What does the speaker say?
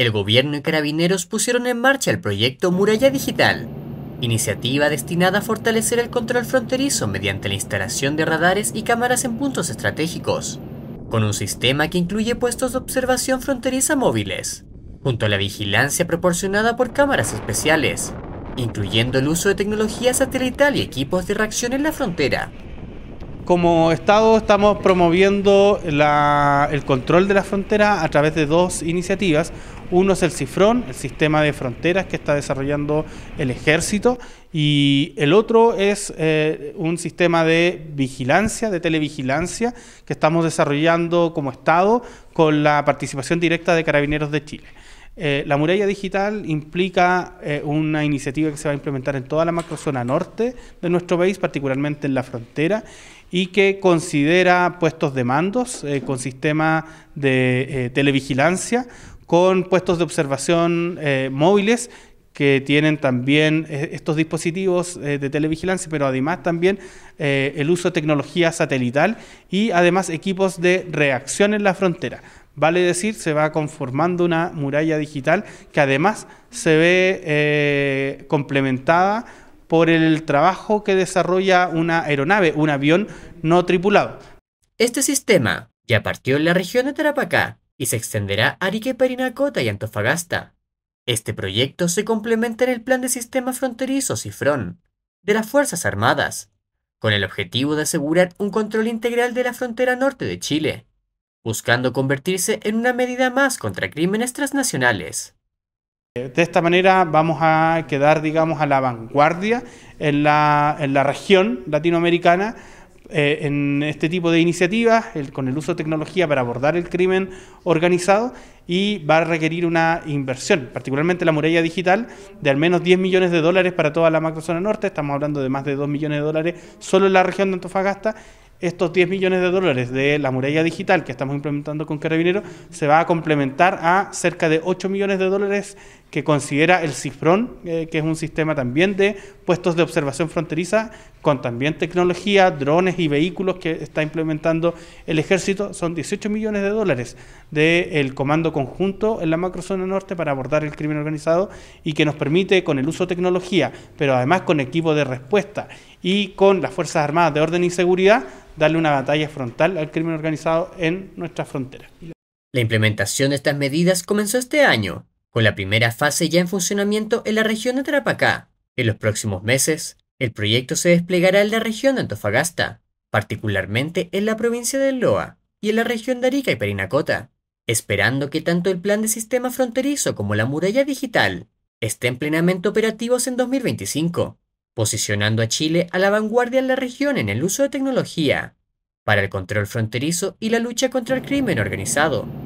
el gobierno y carabineros pusieron en marcha el proyecto Muralla Digital, iniciativa destinada a fortalecer el control fronterizo mediante la instalación de radares y cámaras en puntos estratégicos, con un sistema que incluye puestos de observación fronteriza móviles, junto a la vigilancia proporcionada por cámaras especiales, incluyendo el uso de tecnología satelital y equipos de reacción en la frontera como Estado estamos promoviendo el control de la frontera a través de dos iniciativas. Uno es el CIFRON, el sistema de fronteras que está desarrollando el ejército, y el otro es eh, un sistema de vigilancia, de televigilancia, que estamos desarrollando como Estado con la participación directa de Carabineros de Chile. Eh, la muralla digital implica eh, una iniciativa que se va a implementar en toda la macrozona norte de nuestro país, particularmente en la frontera, y que considera puestos de mandos eh, con sistema de eh, televigilancia, con puestos de observación eh, móviles que tienen también estos dispositivos de televigilancia, pero además también el uso de tecnología satelital y además equipos de reacción en la frontera. Vale decir, se va conformando una muralla digital que además se ve complementada por el trabajo que desarrolla una aeronave, un avión no tripulado. Este sistema ya partió en la región de Tarapacá y se extenderá a Arique, y Antofagasta. Este proyecto se complementa en el Plan de sistema fronterizo CIFRON de las Fuerzas Armadas, con el objetivo de asegurar un control integral de la frontera norte de Chile, buscando convertirse en una medida más contra crímenes transnacionales. Eh, de esta manera vamos a quedar, digamos, a la vanguardia en la, región latinoamericana eh, en este tipo de iniciativas, con el uso de tecnología para abordar el crimen organizado y va a requerir una inversión, particularmente la muralla digital, de al menos 10 millones de dólares para toda la macrozona norte, estamos hablando de más de 2 millones de dólares solo en la región de Antofagasta estos 10 millones de dólares de la muralla digital que estamos implementando con Carabinero se va a complementar a cerca de 8 millones de dólares que considera el CIFRON, eh, que es un sistema también de puestos de observación fronteriza, con también tecnología, drones y vehículos que está implementando el ejército. Son 18 millones de dólares del comando conjunto en la macrozona norte para abordar el crimen organizado y que nos permite con el uso de tecnología, pero además con equipo de respuesta y con las Fuerzas Armadas de Orden y Seguridad, darle una batalla frontal al crimen organizado en nuestras fronteras. La implementación de estas medidas comenzó este año con la primera fase ya en funcionamiento en la región de Tarapacá. En los próximos meses, el proyecto se desplegará en la región de Antofagasta, particularmente en la provincia de Loa y en la región de Arica y Perinacota, esperando que tanto el plan de sistema fronterizo como la muralla digital estén plenamente operativos en 2025, posicionando a Chile a la vanguardia en la región en el uso de tecnología para el control fronterizo y la lucha contra el crimen organizado.